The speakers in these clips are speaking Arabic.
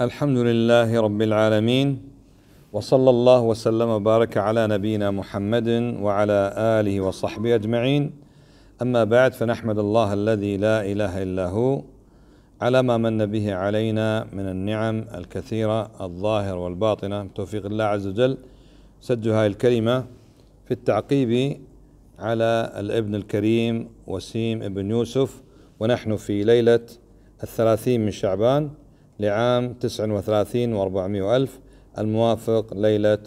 الحمد لله رب العالمين وصلى الله وسلم وبارك على نبينا محمد وعلى اله وصحبه اجمعين اما بعد فنحمد الله الذي لا اله الا هو على ما من به علينا من النعم الكثيره الظاهر والباطنه بتوفيق الله عز وجل سجل هذه الكلمه في التعقيب على الابن الكريم وسيم ابن يوسف ونحن في ليله الثلاثين من شعبان لعام 39 و400 ألف الموافق ليلة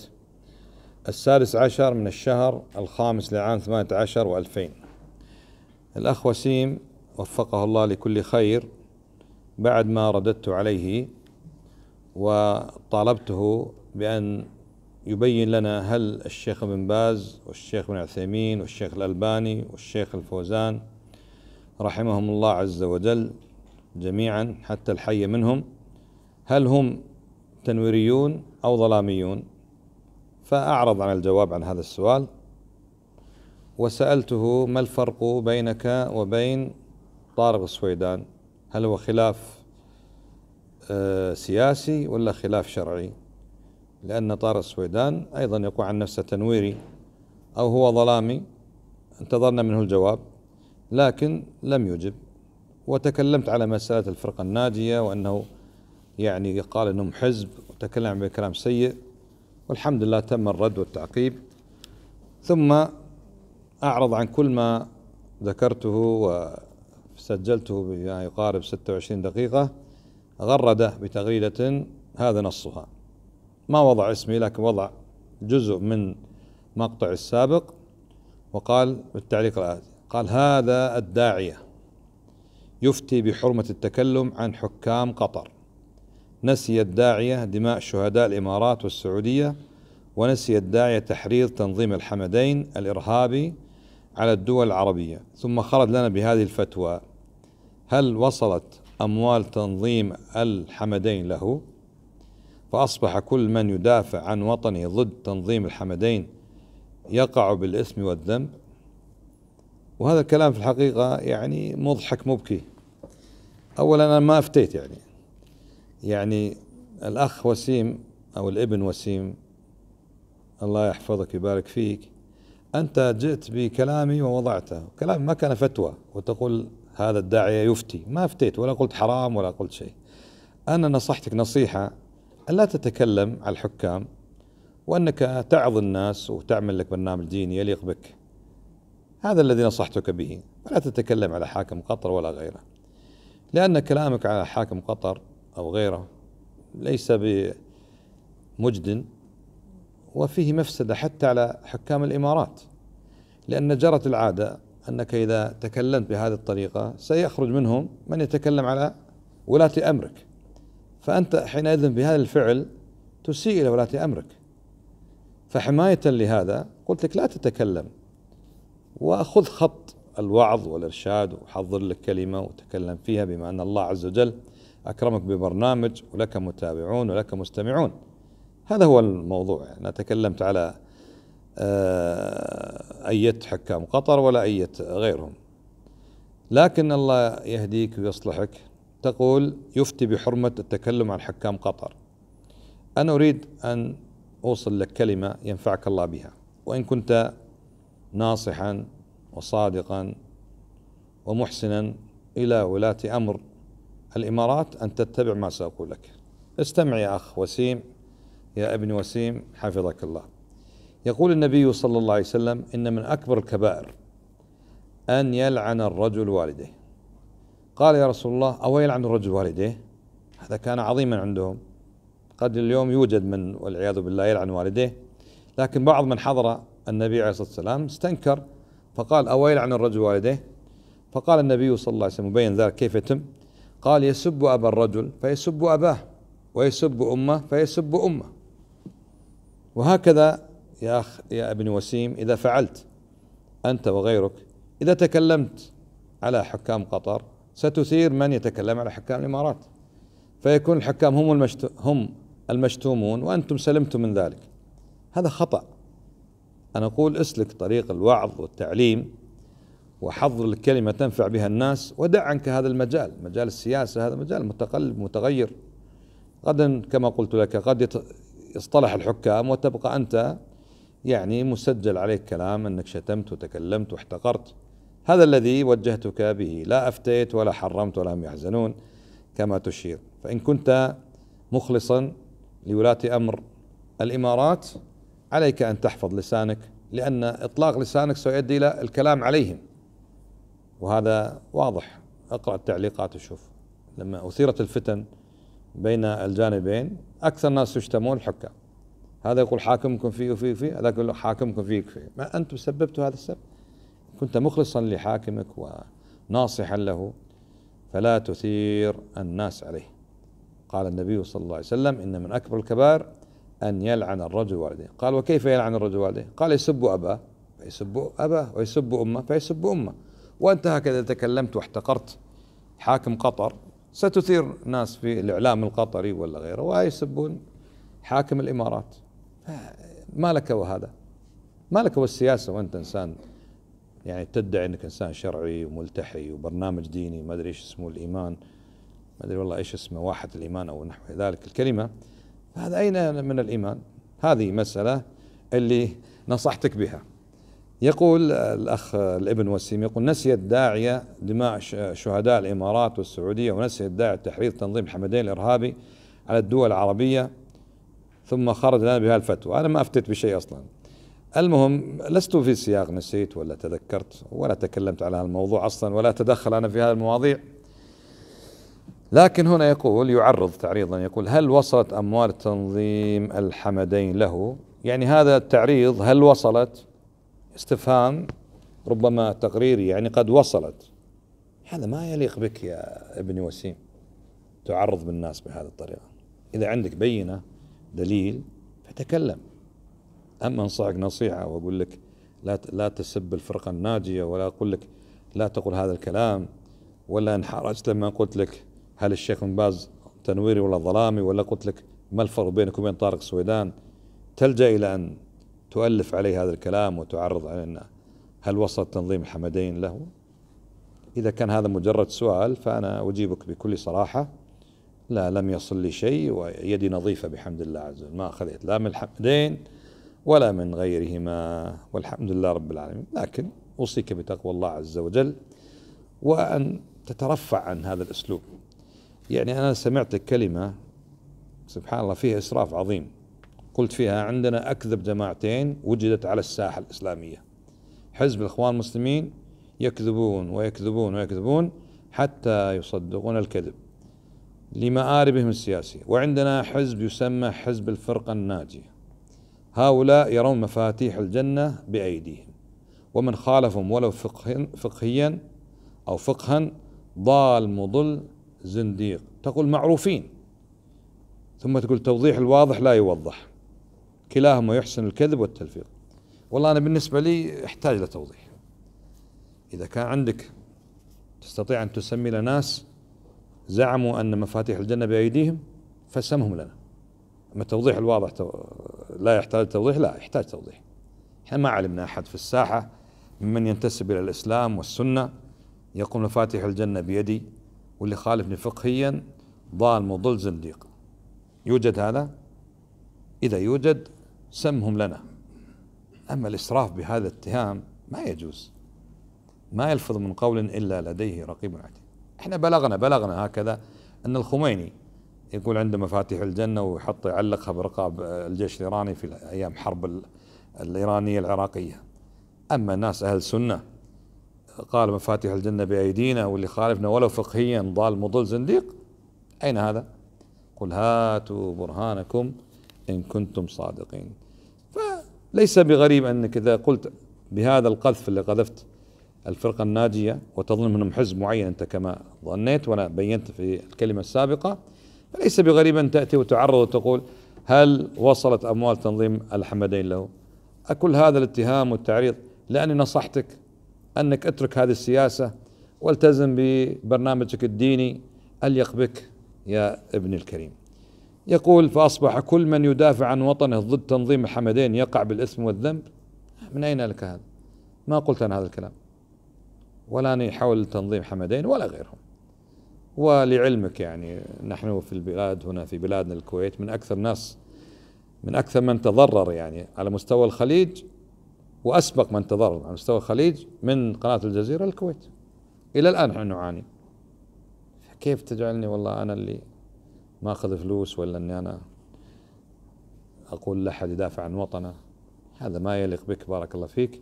السادس عشر من الشهر الخامس لعام 18 و2000 الأخ وسيم وفقه الله لكل خير بعد ما رددت عليه وطالبته بأن يبين لنا هل الشيخ ابن باز والشيخ ابن عثيمين والشيخ الألباني والشيخ الفوزان رحمهم الله عز وجل جميعا حتى الحي منهم هل هم تنويريون أو ظلاميون فأعرض عن الجواب عن هذا السؤال وسألته ما الفرق بينك وبين طارق السويدان هل هو خلاف آه، سياسي ولا خلاف شرعي لأن طارق السويدان أيضا يقول عن نفسه تنويري أو هو ظلامي انتظرنا منه الجواب لكن لم يجب وتكلمت على مسألة الفرقة الناجية وأنه يعني قال انهم حزب وتكلم بكلام سيء والحمد لله تم الرد والتعقيب ثم اعرض عن كل ما ذكرته وسجلته بما يقارب 26 دقيقه غرده بتغريده هذا نصها ما وضع اسمي لكن وضع جزء من مقطع السابق وقال بالتعليق الآتي قال هذا الداعية يفتي بحرمة التكلم عن حكام قطر نسي الداعية دماء شهداء الإمارات والسعودية ونسي الداعية تحريض تنظيم الحمدين الإرهابي على الدول العربية ثم خرج لنا بهذه الفتوى هل وصلت أموال تنظيم الحمدين له فأصبح كل من يدافع عن وطنه ضد تنظيم الحمدين يقع بالإثم والذنب وهذا الكلام في الحقيقة يعني مضحك مبكي أولا أنا ما أفتيت يعني يعني الأخ وسيم أو الابن وسيم الله يحفظك ويبارك فيك أنت جئت بكلامي ووضعته كلامي ما كان فتوى وتقول هذا الداعية يفتي ما أفتيت ولا قلت حرام ولا قلت شيء أنا نصحتك نصيحة ألا تتكلم على الحكام وأنك تعظ الناس وتعمل لك برنامج ديني يليق بك هذا الذي نصحتك به ولا تتكلم على حاكم قطر ولا غيره لأن كلامك على حاكم قطر أو غيره ليس بمجد وفيه مفسدة حتى على حكام الإمارات لأن جرت العادة أنك إذا تكلمت بهذه الطريقة سيخرج منهم من يتكلم على ولاة أمرك فأنت حينئذ بهذا الفعل تسيء إلى ولاة أمرك فحماية لهذا قلت لك لا تتكلم وخذ خط الوعظ والإرشاد وحضر لك كلمة وتكلم فيها بما أن الله عز وجل أكرمك ببرنامج ولك متابعون ولك مستمعون هذا هو الموضوع أنا تكلمت على آه، أية حكام قطر ولا أية غيرهم لكن الله يهديك ويصلحك تقول يفتي بحرمة التكلم عن حكام قطر أنا أريد أن أوصل لك كلمة ينفعك الله بها وإن كنت ناصحا وصادقا ومحسنا إلى ولاة أمر الإمارات أن تتبع ما سأقول لك استمع يا أخ وسيم يا ابن وسيم حفظك الله يقول النبي صلى الله عليه وسلم إن من أكبر الكبائر أن يلعن الرجل والديه قال يا رسول الله أو يلعن الرجل والديه هذا كان عظيما عندهم قد اليوم يوجد من والعياذ بالله يلعن والديه لكن بعض من حضر النبي عليه الصلاة والسلام استنكر فقال أو يلعن الرجل والديه فقال النبي صلى الله عليه وسلم مبين ذلك كيف يتم قال يسب أبا الرجل فيسب أباه ويسب أمه فيسب أمه وهكذا يا أخ يا ابن وسيم إذا فعلت أنت وغيرك إذا تكلمت على حكام قطر ستثير من يتكلم على حكام الإمارات فيكون الحكام هم المشتو هم المشتومون وأنتم سلمتم من ذلك هذا خطأ أنا أقول اسلك طريق الوعظ والتعليم وحظر الكلمة تنفع بها الناس ودع عنك هذا المجال مجال السياسة هذا مجال متقلب متغير غدا كما قلت لك قد يصطلح الحكام وتبقى أنت يعني مسجل عليك كلام أنك شتمت وتكلمت واحتقرت هذا الذي وجهتك به لا أفتيت ولا حرمت ولا هم يحزنون كما تشير فإن كنت مخلصا لولاة أمر الإمارات عليك أن تحفظ لسانك لأن إطلاق لسانك سيؤدي إلى الكلام عليهم وهذا واضح اقرا التعليقات وشوف لما اثيرت الفتن بين الجانبين اكثر الناس يشتمون الحكام هذا يقول حاكمكم فيه وفي وفيه هذا يقول حاكمكم فيه يكفي ما انت سببت هذا السبب كنت مخلصا لحاكمك وناصحا له فلا تثير الناس عليه قال النبي صلى الله عليه وسلم ان من اكبر الكبائر ان يلعن الرجل والديه قال وكيف يلعن الرجل والديه قال يسب اباه فيسب اباه ويسب امه فيسب امه وأنت هكذا تكلمت واحتقرت حاكم قطر ستثير ناس في الإعلام القطري ولا غيره ويسبون حاكم الإمارات ما لك وهذا ما لك والسياسة وأنت إنسان يعني تدعي أنك إنسان شرعي وملتحي وبرنامج ديني ما أدري إيش اسمه الإيمان ما أدري والله إيش اسمه واحد الإيمان أو نحو ذلك الكلمة هذا أين من الإيمان هذه مسألة اللي نصحتك بها يقول الأخ الابن وسيم يقول نسي الداعية دماء شهداء الإمارات والسعودية ونسي الداعية تحريض تنظيم حمدين الإرهابي على الدول العربية ثم خرج لنا بهذه الفتوى أنا ما أفتت بشيء أصلا المهم لست في سياق نسيت ولا تذكرت ولا تكلمت على هذا الموضوع أصلا ولا تدخل أنا في هذه المواضيع لكن هنا يقول يعرض تعريضا يقول هل وصلت أموال تنظيم الحمدين له يعني هذا التعريض هل وصلت استفهام ربما تقريري يعني قد وصلت هذا ما يليق بك يا ابني وسيم تعرض بالناس بهذه الطريقة إذا عندك بينة دليل فتكلم أما أنصحك نصيحة وأقول لك لا لا تسب الفرقة الناجية ولا أقول لك لا تقول هذا الكلام ولا انحرجت لما قلت لك هل الشيخ بن باز تنويري ولا ظلامي ولا قلت لك ما الفرق بينك وبين طارق السويدان تلجأ إلى أن تؤلف عليه هذا الكلام وتعرض علينا هل وصل تنظيم الحمدين له إذا كان هذا مجرد سؤال فأنا أجيبك بكل صراحة لا لم يصل لي شيء ويدي نظيفة بحمد الله عز وجل ما أخذت لا من الحمدين ولا من غيرهما والحمد لله رب العالمين لكن أوصيك بتقوى الله عز وجل وأن تترفع عن هذا الأسلوب يعني أنا سمعت كلمة سبحان الله فيها إسراف عظيم قلت فيها عندنا أكذب جماعتين وجدت على الساحة الإسلامية حزب الإخوان المسلمين يكذبون ويكذبون ويكذبون حتى يصدقون الكذب لمآربهم السياسية وعندنا حزب يسمى حزب الفرقة الناجية هؤلاء يرون مفاتيح الجنة بأيديهم ومن خالفهم ولو فقه فقهيا أو فقها ضال مضل زنديق تقول معروفين ثم تقول توضيح الواضح لا يوضح كلاهما يحسن الكذب والتلفيق والله أنا بالنسبة لي احتاج لتوضيح إذا كان عندك تستطيع أن تسمي لناس زعموا أن مفاتيح الجنة بأيديهم فسمهم لنا أما التوضيح الواضح لا يحتاج توضيح لا يحتاج توضيح احنا ما علمنا أحد في الساحة ممن ينتسب إلى الإسلام والسنة يقول مفاتيح الجنة بيدي واللي خالفني فقهيا ضال مضل زنديق يوجد هذا إذا يوجد سمهم لنا أما الإسراف بهذا الاتهام ما يجوز ما يلفظ من قول إلا لديه رقيب عتيد احنا بلغنا بلغنا هكذا أن الخميني يقول عنده مفاتيح الجنة ويحط يعلقها برقاب الجيش الإيراني في أيام حرب الإيرانية العراقية أما الناس أهل سنة قال مفاتيح الجنة بأيدينا واللي خالفنا ولو فقهيا ضال مضل زنديق أين هذا؟ قل هاتوا برهانكم إن كنتم صادقين ليس بغريب أنك إذا قلت بهذا القذف اللي قذفت الفرقة الناجية وتظن منهم حزب معين أنت كما ظنيت وأنا بينت في الكلمة السابقة فليس بغريب أن تأتي وتعرض وتقول هل وصلت أموال تنظيم الحمدين له أكل هذا الاتهام والتعريض لأني نصحتك أنك اترك هذه السياسة والتزم ببرنامجك الديني أليق بك يا ابني الكريم يقول فأصبح كل من يدافع عن وطنه ضد تنظيم الحمدين يقع بالإثم والذنب من أين لك هذا ما قلت أنا هذا الكلام ولا أني حول تنظيم حمدين ولا غيرهم ولعلمك يعني نحن في البلاد هنا في بلادنا الكويت من أكثر ناس من أكثر من تضرر يعني على مستوى الخليج وأسبق من تضرر على مستوى الخليج من قناة الجزيرة الكويت إلى الآن نحن نعاني كيف تجعلني والله أنا اللي ما اخذ فلوس ولا اني انا اقول لأحد يدافع عن وطنه هذا ما يليق بك بارك الله فيك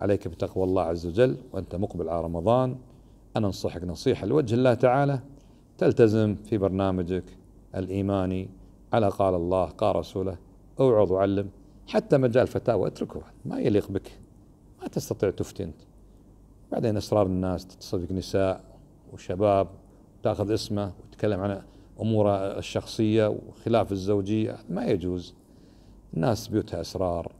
عليك بتقوى الله عز وجل وانت مقبل على رمضان انا انصحك نصيحه لوجه الله تعالى تلتزم في برنامجك الايماني على قال الله قال رسوله اوعظ وعلم حتى مجال فتاوى اتركه ما يليق بك ما تستطيع تفتي انت بعدين اسرار الناس تتصل نساء وشباب تاخذ اسمه وتتكلم عن أموره الشخصية وخلاف الزوجية ما يجوز الناس بيوتها أسرار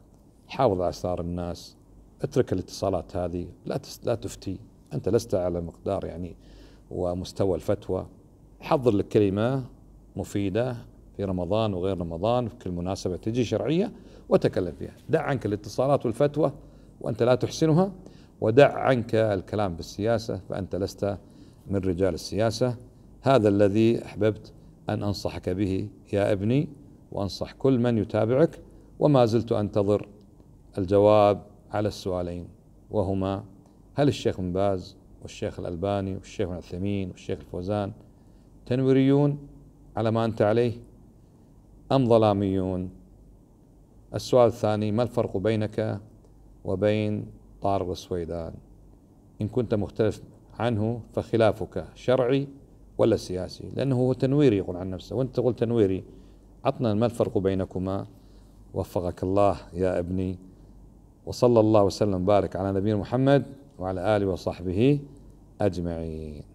حافظ على أسرار الناس اترك الاتصالات هذه لا لا تفتي أنت لست على مقدار يعني ومستوى الفتوى حضر لك كلمة مفيدة في رمضان وغير رمضان في كل مناسبة تجي شرعية وتكلم فيها دع عنك الاتصالات والفتوى وأنت لا تحسنها ودع عنك الكلام بالسياسة فأنت لست من رجال السياسة هذا الذي أحببت أن أنصحك به يا ابني وأنصح كل من يتابعك وما زلت أنتظر الجواب على السؤالين وهما هل الشيخ بن باز والشيخ الألباني والشيخ بن عثيمين والشيخ الفوزان تنويريون على ما أنت عليه أم ظلاميون السؤال الثاني ما الفرق بينك وبين طارق السويدان إن كنت مختلف عنه فخلافك شرعي ولا السياسي لأنه هو تنويري يقول عن نفسه وأنت تقول تنويري عطنا ما الفرق بينكما وفقك الله يا ابني وصلى الله وسلم وبارك على نبينا محمد وعلى آله وصحبه أجمعين